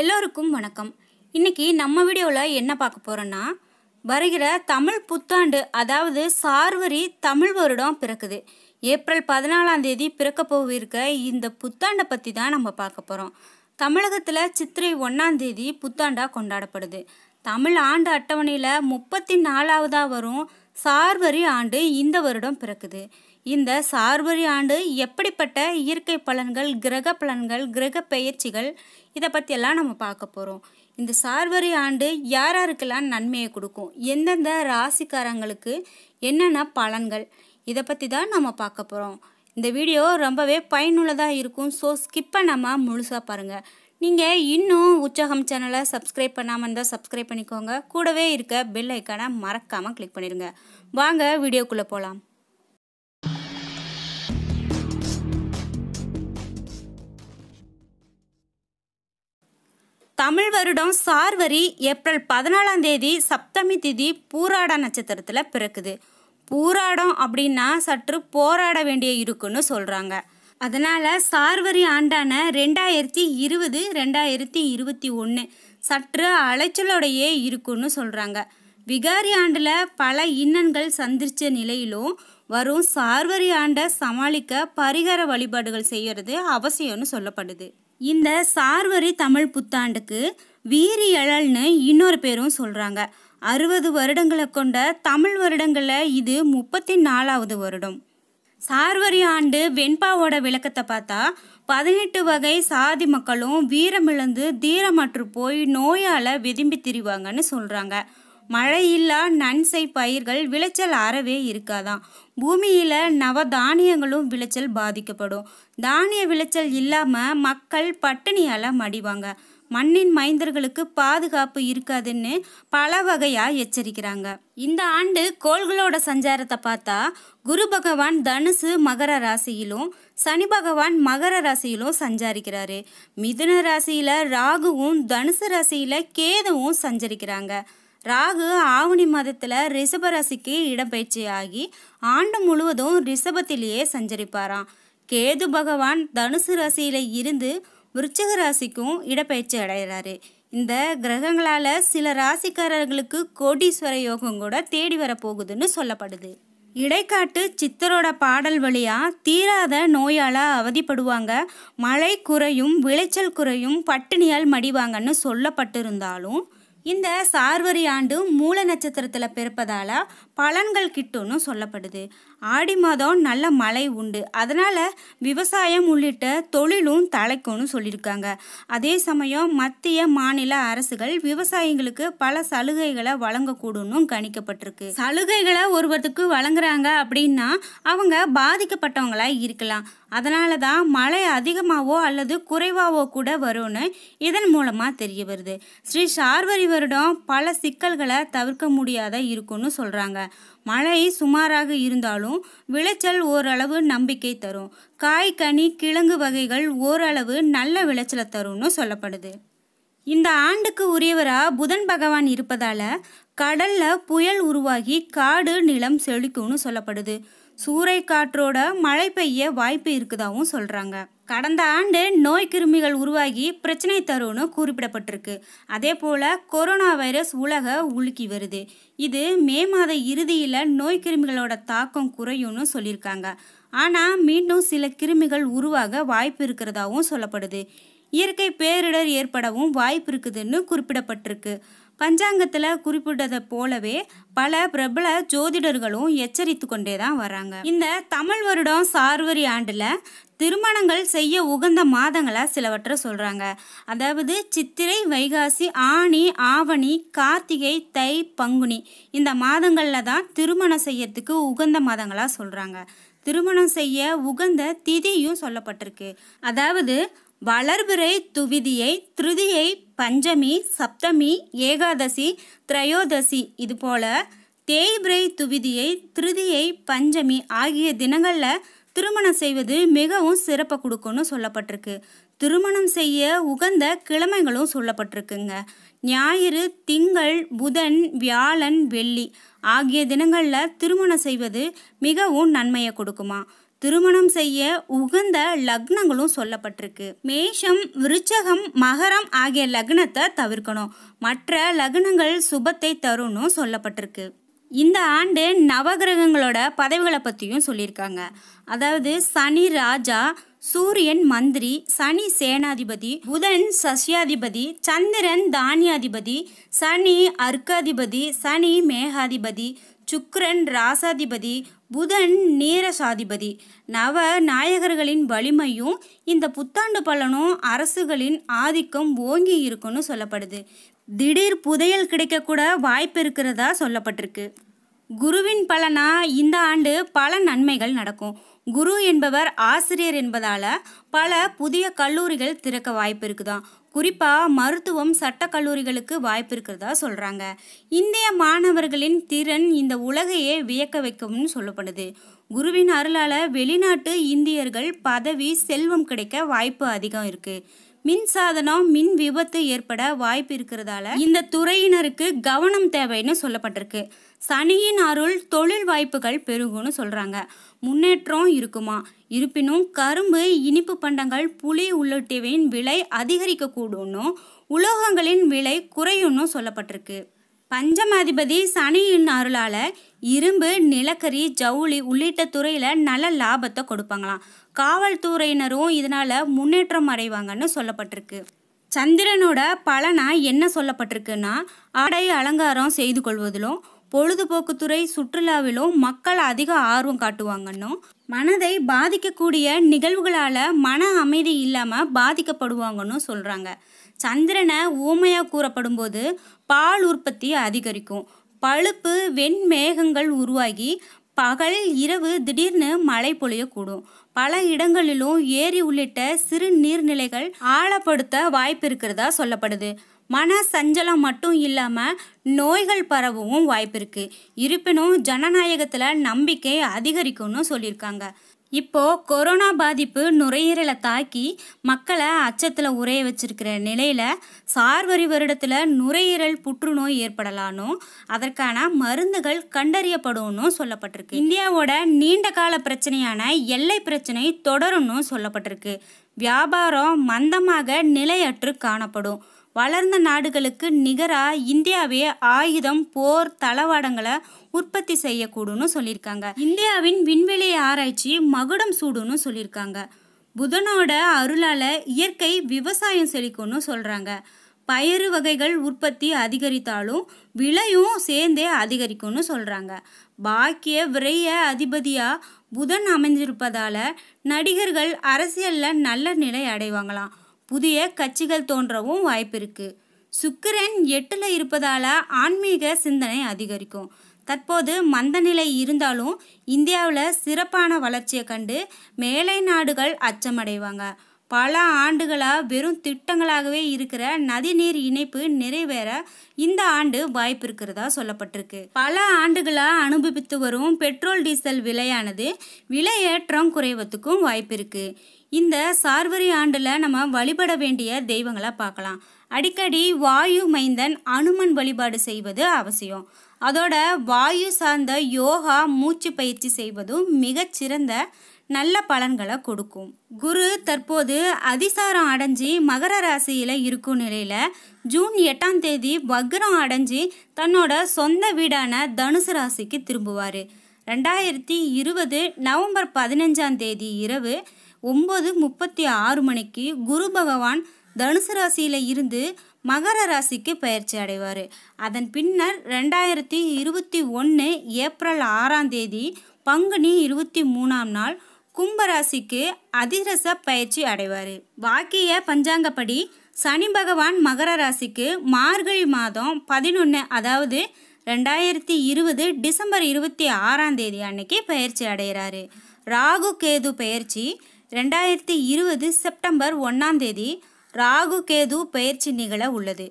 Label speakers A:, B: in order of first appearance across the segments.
A: எல்லோருக்கும் வணக்கம் இன்றைக்கி நம்ம வீடியோவில் என்ன பார்க்க போகிறோன்னா வருகிற தமிழ் புத்தாண்டு அதாவது சார்வரி தமிழ் வருடம் பிறக்குது ஏப்ரல் பதினாலாம் தேதி பிறக்க போயிருக்க இந்த புத்தாண்டை பற்றி தான் நம்ம பார்க்க போகிறோம் தமிழகத்தில் சித்திரை ஒன்றாம் தேதி புத்தாண்டாக கொண்டாடப்படுது தமிழ் ஆண்டு அட்டவணையில் முப்பத்தி நாலாவதாக வரும் சார்வரி ஆண்டு இந்த வருடம் பிறக்குது இந்த சார்பரி ஆண்டு எப்படிப்பட்ட இயற்கை பலன்கள் கிரக பலன்கள் கிரக பெயர்ச்சிகள் இதை பற்றியெல்லாம் நம்ம பார்க்க போகிறோம் இந்த சார்வரி ஆண்டு யார் யாருக்கெல்லாம் நன்மையை கொடுக்கும் எந்தெந்த ராசிக்காரங்களுக்கு என்னென்ன பலன்கள் இதை பற்றி தான் நம்ம பார்க்க போகிறோம் இந்த வீடியோ ரொம்பவே பயனுள்ளதாக இருக்கும் ஸோ ஸ்கிப் பண்ணாமல் முழுசாக பாருங்கள் நீங்கள் இன்னும் உற்சாகம் சேனலை சப்ஸ்கிரைப் பண்ணாமல் இருந்தால் சப்ஸ்கிரைப் பண்ணிக்கோங்க கூடவே இருக்க பெல் ஐக்கானை மறக்காமல் கிளிக் பண்ணிடுங்க வாங்க வீடியோக்குள்ளே போகலாம் தமிழ் வருடம் சார்வரி ஏப்ரல் பதினாலாம் தேதி சப்தமி திதி பூராட நட்சத்திரத்தில் பிறக்குது பூராடம் அப்படின்னா சற்று போராட வேண்டிய இருக்குன்னு சொல்கிறாங்க அதனால் சார்வரி ஆண்டான ரெண்டாயிரத்தி இருபது ரெண்டாயிரத்தி இருபத்தி ஒன்று சற்று அலைச்சலோடையே இருக்குன்னு சொல்கிறாங்க விகாரி ஆண்டில் பல இன்னன்கள் சந்திச்ச நிலையிலும் வரும் சார்வரி ஆண்டை சமாளிக்க பரிகார வழிபாடுகள் செய்கிறது அவசியம்னு சொல்லப்படுது இந்த சார்வரி தமிழ் புத்தாண்டுக்கு வீரியழல்னு இன்னொரு பேரும் சொல்கிறாங்க அறுபது வருடங்களை கொண்ட தமிழ் வருடங்களில் இது முப்பத்தி நாலாவது வருடம் சார்வரி ஆண்டு வெண்பாவோட விளக்கத்தை பார்த்தா பதினெட்டு வகை சாதி மக்களும் வீரமிழந்து தீரமற்று போய் நோயால் விரும்பி திரிவாங்கன்னு சொல்கிறாங்க மழையில்லா நன்சை பயிர்கள் விளைச்சல் அறவே இருக்காதான் பூமியில் நவ தானியங்களும் விளைச்சல் பாதிக்கப்படும் தானிய விளைச்சல் இல்லாமல் மக்கள் பட்டினியால் மடிவாங்க மண்ணின் மைந்தர்களுக்கு பாதுகாப்பு இருக்காதுன்னு பல வகையாக எச்சரிக்கிறாங்க இந்த ஆண்டு கோள்களோட சஞ்சாரத்தை பார்த்தா குரு பகவான் தனுசு மகர ராசியிலும் சனி பகவான் மகர ராசியிலும் சஞ்சாரிக்கிறாரு மிதுன ராசியில் ராகுவும் தனுசு ராசியில் கேதுவும் சஞ்சரிக்கிறாங்க ராகு ஆவணி மாதத்தில் ரிஷபராசிக்கு ஆகி ஆண்டு முழுவதும் ரிஷபத்திலேயே சஞ்சரிப்பாராம் கேது பகவான் தனுசு ராசியில் இருந்து விருச்சக ராசிக்கும் இடப்பெயர்ச்சி அடைகிறாரு இந்த கிரகங்களால் சில ராசிக்காரர்களுக்கு கோடீஸ்வர யோகம் கூட தேடி வரப்போகுதுன்னு சொல்லப்படுது இடைக்காட்டு சித்தரோட பாடல் வழியாக தீராத நோயால் அவதிப்படுவாங்க மழை குறையும் விளைச்சல் குறையும் பட்டினியால் மடிவாங்கன்னு சொல்லப்பட்டிருந்தாலும் இந்த சார்வரி ஆண்டு மூல நட்சத்திரத்தில் பிறப்பதால் பலன்கள் கிட்டும்னு சொல்லப்படுது ஆடி மாதம் நல்ல மழை உண்டு அதனால் விவசாயம் உள்ளிட்ட தொழிலும் தலைக்கும்னு சொல்லியிருக்காங்க அதே சமயம் மத்திய மாநில அரசுகள் விவசாயிகளுக்கு பல சலுகைகளை வழங்கக்கூடும் கணிக்கப்பட்டிருக்கு சலுகைகளை ஒருவருக்கு வழங்குறாங்க அப்படின்னா அவங்க பாதிக்கப்பட்டவங்களாக இருக்கலாம் அதனால தான் மழை அதிகமாகவோ அல்லது குறைவாகவோ கூட வரும்னு இதன் மூலமாக தெரிய வருது ஸ்ரீ சார்வரி வருடம் பல சிக்கல்களை தவிர்க்க முடியாத இருக்குன்னு சொல்கிறாங்க மழை சுமாராக இருந்தாலும் தரும் விளைச்சல் ஓரளவு நம்பிக்கை தரும் காய் கனி கிழங்கு வகைகள் ஓரளவு நல்ல விளைச்சலை தரும்னு சொல்லப்படுது இந்த ஆண்டுக்கு உரியவராக புதன் பகவான் இருப்பதால் கடலில் புயல் உருவாகி காடு நிலம் செழிக்கும்னு சொல்லப்படுது சூறைக்காற்றோட மழை பெய்ய வாய்ப்பு இருக்குதாகவும் சொல்கிறாங்க கடந்த ஆண்டு நோய் கிருமிகள் உருவாகி பிரச்சனை தரும்னு குறிப்பிடப்பட்டிருக்கு அதே போல் கொரோனா வைரஸ் உலக உலுக்கி வருது இது மே மாத இறுதியில் நோய் கிருமிகளோட தாக்கம் குறையும்னு சொல்லியிருக்காங்க ஆனால் மீண்டும் சில கிருமிகள் உருவாக வாய்ப்பு இருக்கிறதாகவும் சொல்லப்படுது இயற்கை பேரிடர் ஏற்படவும் வாய்ப்பு இருக்குதுன்னு குறிப்பிடப்பட்டிருக்கு பஞ்சாங்கத்தில் குறிப்பிட்டதை போலவே பல பிரபல ஜோதிடர்களும் எச்சரித்து கொண்டே தான் வராங்க இந்த தமிழ் வருடம் சார்வரி ஆண்டில் திருமணங்கள் செய்ய உகந்த மாதங்களை சிலவற்றை சொல்கிறாங்க அதாவது சித்திரை வைகாசி ஆணி ஆவணி கார்த்திகை தை பங்குனி இந்த மாதங்களில் தான் திருமணம் செய்யறதுக்கு உகந்த மாதங்களாக சொல்கிறாங்க திருமணம் செய்ய உகந்த திதியும் சொல்லப்பட்டிருக்கு அதாவது வளர்பிறை துவிதியை திருதியை பஞ்சமி சப்தமி ஏகாதசி திரையோதசி இதுபோல் தேய்பிரை துவிதியை திருதியை பஞ்சமி ஆகிய தினங்களில் திருமணம் செய்வது மிகவும் சிறப்பை கொடுக்கும்னு சொல்லப்பட்டிருக்கு திருமணம் செய்ய உகந்த கிழமைகளும் சொல்லப்பட்டிருக்குங்க ஞாயிறு திங்கள் புதன் வியாழன் வெள்ளி ஆகிய தினங்களில் திருமணம் செய்வது மிகவும் நன்மையை கொடுக்குமா திருமணம் செய்ய உகந்த லக்னங்களும் சொல்லப்பட்டிருக்கு மேஷம் விருச்சகம் மகரம் ஆகிய லக்னத்தை தவிர்க்கணும் மற்ற லக்னங்கள் சுபத்தை தரும்னு சொல்லப்பட்டிருக்கு இந்த ஆண்டு நவகிரகங்களோட பதவிகளை பற்றியும் சொல்லியிருக்காங்க அதாவது சனி ராஜா சூரியன் மந்திரி சனி சேனாதிபதி புதன் சசியாதிபதி சந்திரன் தானியாதிபதி சனி அர்க்காதிபதி சனி மேகாதிபதி சுக்கரன் ராசாதிபதி புதன் நீரசாதிபதி நவ நாயகர்களின் வலிமையும் இந்த புத்தாண்டு பலனும் அரசுகளின் ஆதிக்கம் ஓங்கி இருக்குன்னு சொல்லப்படுது திடீர் புதையல் கிடைக்கக்கூட வாய்ப்பு இருக்கிறதா சொல்லப்பட்டிருக்கு குருவின் பலனா இந்த ஆண்டு பல நன்மைகள் நடக்கும் குரு என்பவர் ஆசிரியர் என்பதால் பல புதிய கல்லூரிகள் திறக்க வாய்ப்பு இருக்குதான் குறிப்பாக மருத்துவம் சட்ட கல்லூரிகளுக்கு வாய்ப்பு இருக்கிறதா சொல்கிறாங்க இந்திய மாணவர்களின் திறன் இந்த உலகையே வியக்க வைக்கும்னு சொல்லப்படுது குருவின் அருளால் வெளிநாட்டு இந்தியர்கள் பதவி செல்வம் கிடைக்க வாய்ப்பு அதிகம் இருக்குது மின்சாதனம் மின் விபத்து ஏற்பட வாய்ப்பு இருக்கிறதால இந்த துறையினருக்கு கவனம் தேவைன்னு சொல்லப்பட்டிருக்கு சனியின் அருள் தொழில் வாய்ப்புகள் பெருகும்னு சொல்கிறாங்க முன்னேற்றம் இருக்குமா இருப்பினும் கரும்பு இனிப்பு பண்டங்கள் புளி உள்ளிட்டவையின் விலை அதிகரிக்கக்கூடும்னும் உலோகங்களின் விலை குறையும்னு சொல்லப்பட்டிருக்கு பஞ்சமாதிபதி சனியின் அருளால் இரும்பு நிலக்கரி ஜவுளி உள்ளிட்ட துறையில் நல்ல லாபத்தை கொடுப்பாங்களாம் காவல்துறையினரும் இதனால் முன்னேற்றம் அடைவாங்கன்னு சொல்லப்பட்டிருக்கு சந்திரனோட பலனாக என்ன சொல்லப்பட்டிருக்குன்னா ஆடை அலங்காரம் செய்து கொள்வதிலும் பொழுதுபோக்குத்துறை சுற்றுலாவிலும் மக்கள் அதிக ஆர்வம் காட்டுவாங்கன்னும் மனதை பாதிக்கக்கூடிய நிகழ்வுகளால் மன அமைதி இல்லாமல் பாதிக்கப்படுவாங்கன்னு சொல்கிறாங்க சந்திரனை ஊமையாக கூறப்படும் போது பால் உற்பத்தி அதிகரிக்கும் பழுப்பு வெண்மேகங்கள் உருவாகி பகல் இரவு திடீர்னு மழை பொழியக்கூடும் பல இடங்களிலும் ஏரி உள்ளிட்ட சிறு நீர்நிலைகள் ஆழப்படுத்த வாய்ப்பு இருக்கிறதா சொல்லப்படுது மன சஞ்சலம் மட்டும் இல்லாமல் நோய்கள் பரவவும் வாய்ப்பு இருக்கு இருப்பினும் ஜனநாயகத்தில் நம்பிக்கை அதிகரிக்கும்னு சொல்லியிருக்காங்க இப்போ கொரோனா பாதிப்பு நுரையீரலை தாக்கி மக்களை அச்சத்தில் உரைய வச்சிருக்கிற நிலையில் சார்வரி வருடத்தில் நுரையீரல் புற்றுநோய் ஏற்படலானும் அதற்கான மருந்துகள் கண்டறியப்படும் சொல்லப்பட்டிருக்கு இந்தியாவோட நீண்ட கால பிரச்சனையான எல்லை பிரச்சனை தொடரும்னு சொல்லப்பட்டிருக்கு வியாபாரம் மந்தமாக நிலையற்று காணப்படும் வளர்ந்த நாடுகளுக்கு நிகராக இந்தியாவே ஆயுதம் போர் தளவாடங்களை உற்பத்தி செய்யக்கூடும்னு சொல்லியிருக்காங்க இந்தியாவின் விண்வெளி ஆராய்ச்சி மகுடம் சூடுன்னு சொல்லியிருக்காங்க புதனோட அருளால் இயற்கை விவசாயம் செழிக்கும்னு சொல்கிறாங்க பயிறு வகைகள் உற்பத்தி அதிகரித்தாலும் விலையும் சேர்ந்தே அதிகரிக்கும்னு சொல்கிறாங்க பாக்கிய விரைய அதிபதியாக புதன் அமைந்திருப்பதால் நடிகர்கள் அரசியலில் நல்ல நிலை அடைவாங்களாம் புதிய கட்சிகள் தோன்றவும் வாய்ப்பிருக்கு சுக்கிரன் எட்டில் இருப்பதால் ஆன்மீக சிந்தனை அதிகரிக்கும் தற்போது மந்தநிலை இருந்தாலும் இந்தியாவில் சிறப்பான வளர்ச்சியை கண்டு மேலை நாடுகள் அச்சமடைவாங்க பல ஆண்டுகளாக வெறும் திட்டங்களாகவே இருக்கிற நதிநீர் இணைப்பு நிறைவேற இந்த ஆண்டு வாய்ப்பு இருக்கிறதா சொல்லப்பட்டிருக்கு பல ஆண்டுகளாக அனுபவித்து வரும் பெட்ரோல் டீசல் விலையானது விலையேற்றம் குறைவதுக்கும் வாய்ப்பு இருக்குது இந்த சார்வரி ஆண்டில் நம்ம வழிபட வேண்டிய தெய்வங்களை பார்க்கலாம் அடிக்கடி வாயு மைந்தன் அனுமன் வழிபாடு செய்வது அவசியம் அதோட வாயு சார்ந்த யோகா மூச்சு பயிற்சி செய்வதும் மிகச்சிறந்த நல்ல பலன்களை கொடுக்கும் குரு தற்போது அதிசாரம் அடைஞ்சி மகர ராசியில் இருக்கும் நிலையில் ஜூன் எட்டாம் தேதி வக்ரம் அடைஞ்சி தன்னோட சொந்த வீடான தனுசு ராசிக்கு திரும்புவார் ரெண்டாயிரத்தி இருபது நவம்பர் பதினஞ்சாம் தேதி இரவு ஒம்பது முப்பத்தி ஆறு மணிக்கு குரு பகவான் தனுசு ராசியில் இருந்து மகர ராசிக்கு பயிற்சி அடைவார் அதன் பின்னர் ரெண்டாயிரத்தி இருபத்தி ஒன்று ஏப்ரல் ஆறாம் தேதி பங்குனி இருபத்தி மூணாம் நாள் கும்பராசிக்கு அதிரச பயிற்சி அடைவார் வாக்கிய பஞ்சாங்கப்படி சனி பகவான் மகர ராசிக்கு மார்கழி மாதம் பதினொன்று அதாவது ரெண்டாயிரத்தி இருபது டிசம்பர் இருபத்தி ஆறாம் தேதி அன்னைக்கு பயிற்சி அடைகிறாரு ராகு கேது பயிற்சி ரெண்டாயிரத்தி இருபது செப்டம்பர் ஒன்றாம் தேதி ராகு கேது பயிற்சி நிகழ உள்ளது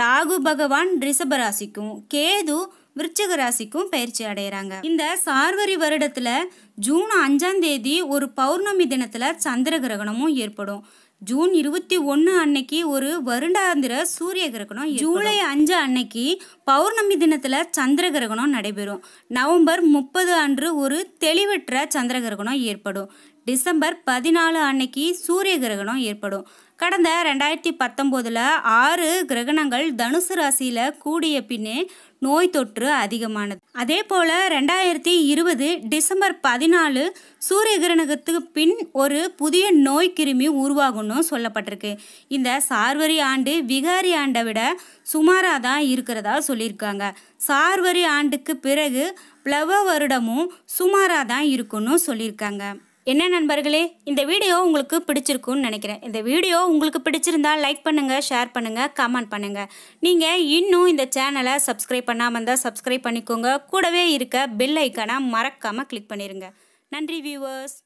A: ராகு பகவான் ரிஷப ராசிக்கும் கேது விருச்சிக ராசிக்கும் பயிற்சி அடைகிறாங்க இந்த சார்வரி வருடத்தில் ஜூன் அஞ்சாம் தேதி ஒரு பௌர்ணமி தினத்தில் சந்திர கிரகணமும் ஏற்படும் ஜூன் இருபத்தி ஒன்று அன்னைக்கு ஒரு வருடாந்திர சூரிய கிரகணம் ஜூலை அஞ்சு அன்னைக்கு பௌர்ணமி தினத்தில் சந்திர கிரகணம் நடைபெறும் நவம்பர் முப்பது அன்று ஒரு தெளிவற்ற சந்திர கிரகணம் ஏற்படும் டிசம்பர் பதினாலு அன்னைக்கு சூரிய கிரகணம் ஏற்படும் கடந்த ரெண்டாயிரத்தி பத்தொம்போதில் ஆறு கிரகணங்கள் தனுசு ராசியில் கூடிய பின்னே நோய் தொற்று அதிகமானது அதே போல் ரெண்டாயிரத்தி இருபது டிசம்பர் பதினாலு சூரிய கிரகணத்துக்கு பின் ஒரு புதிய நோய் கிருமி உருவாகும்னு சொல்லப்பட்டிருக்கு இந்த சார்வரி ஆண்டு விகாரி ஆண்டை விட சுமாராக தான் இருக்கிறதா சொல்லியிருக்காங்க சார்வரி ஆண்டுக்கு பிறகு பிளவ வருடமும் சுமாராக தான் இருக்குன்னு சொல்லியிருக்காங்க என்ன நண்பர்களே இந்த வீடியோ உங்களுக்கு பிடிச்சிருக்குன்னு நினைக்கிறேன் இந்த வீடியோ உங்களுக்கு பிடிச்சிருந்தால் லைக் பண்ணுங்கள் ஷேர் பண்ணுங்கள் கமெண்ட் பண்ணுங்கள் நீங்கள் இன்னும் இந்த சேனலை சப்ஸ்கிரைப் பண்ணாமல் இருந்தால் சப்ஸ்கிரைப் பண்ணிக்கோங்க கூடவே இருக்க பெல் ஐக்கனை மறக்காமல் கிளிக் பண்ணிடுங்க நன்றி வியூவர்ஸ்